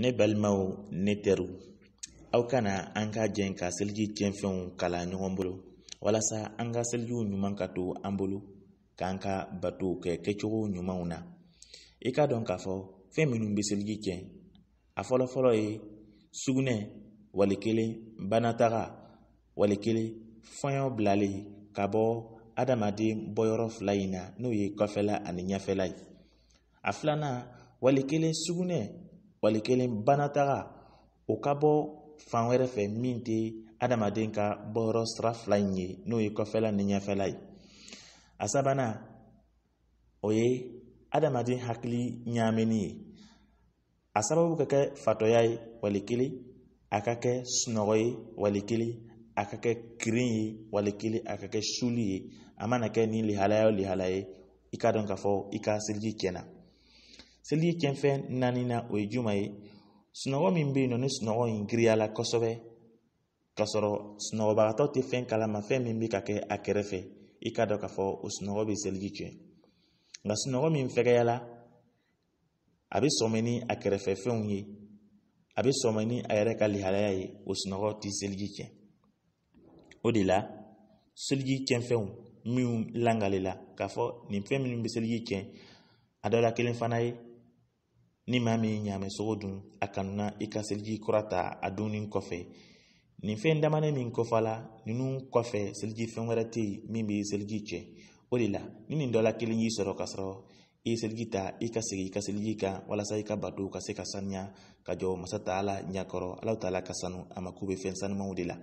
ne balimaw ne teriw aw kana an ka jɛn ka seliji tiɲɛfɛnw kala ɲɔgɔn bolo walasa an ka selijiw ɲuman ka to an bolo k'an ka batow kɛ kɛcogo ɲumanw na i k'a dɔn k'a fɔ fɛn minnu be seliji tiɲɛ a fɔlɔfɔlɔ ye sugunɛ wali kelen banataga wali kelen fɔɲɔ bilalen ka bɔ adamaden bɔyɔrɔ fila in na n'o ye kɔfɛla ani ɲɛfɛla ye a filanan wali kelen sugunɛ wali kelen banataga o ka bɔ fan wɛrɛ fɛ min tɛ adamaden ka bɔyɔrɔ sira fila in ye n'o ye kɔfɛla ni ɲɛfɛla ye a sabanan o ye adamaden hakili ɲaamini ye a sababu ka kɛ fatɔya ye wali kelen a ka kɛ sunɔgɔ ye wali kelen a ka kɛ kirin ye wali kelen a ka kɛ suli ye a mana kɛ ni lihalaya o lihalaya ye i k'a dɔn k'a fɔ i ka seliji tiɲɛna seli ye cɛn naani na o ye juman ye sunɔgɔ min bɛ yen nɔ ni sunɔgɔ in giriyala kosɛbɛ k'a sɔrɔ sunɔgɔbagatɔ tɛ fɛn kalama fɛn min bɛ ka kɛ a kɛrɛfɛ i k'a dɔn k'a fɔ o sunɔgɔ bɛ seliji tiɲɛ nka sunɔgɔ min fɛgɛyala a bɛ sɔmi ni a kɛrɛfɛ fɛnw ye a bɛ sɔmi ni a yɛrɛ ka lihalaya ye o sunɔgɔ tɛ seliji tiɲɛ o de la seliji tiɲɛfɛnw minnu langalela k'a fɔ nin fɛn minnu bɛ seliji tiɲɛ a dɔ la kelen fana ye ni maa min ɲaamɛ sogo dun a kanuna i ka seliji kɔrɔta a dunni kɔfɛ nin fɛn damanɛ min kɔfala ninu kɔfɛ seliji fɛn wɛrɛ tɛ yen min bɛ seliji cɛ o de la ni nin dɔ la kelen y'i sɔrɔ ka sɔrɔ i ye seliji ta i ka segin i ka seliji kan walasa i ka bato ka se ka saniya ka jɔ masa ta ala ɲɛkɔrɔ ala ta ala ka sanu a mako bɛ fɛn sanumanw de la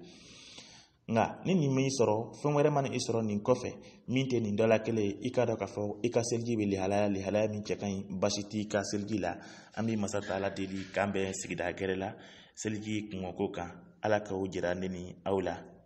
nga ni nin m'i sɔrɔ fɛn wɛrɛ mana i sɔrɔ nin kɔfɛ min tɛ nin dɔ kelen i k'a dɔ k'a fɔ i ka seliji be lihalaya lihalaya min cɛ ka ɲi basi t'i ka seliji la an be masa taala deli k'an bɛ sigida gɛrɛ la seliji ko kan ala k'o jira ne ni aw la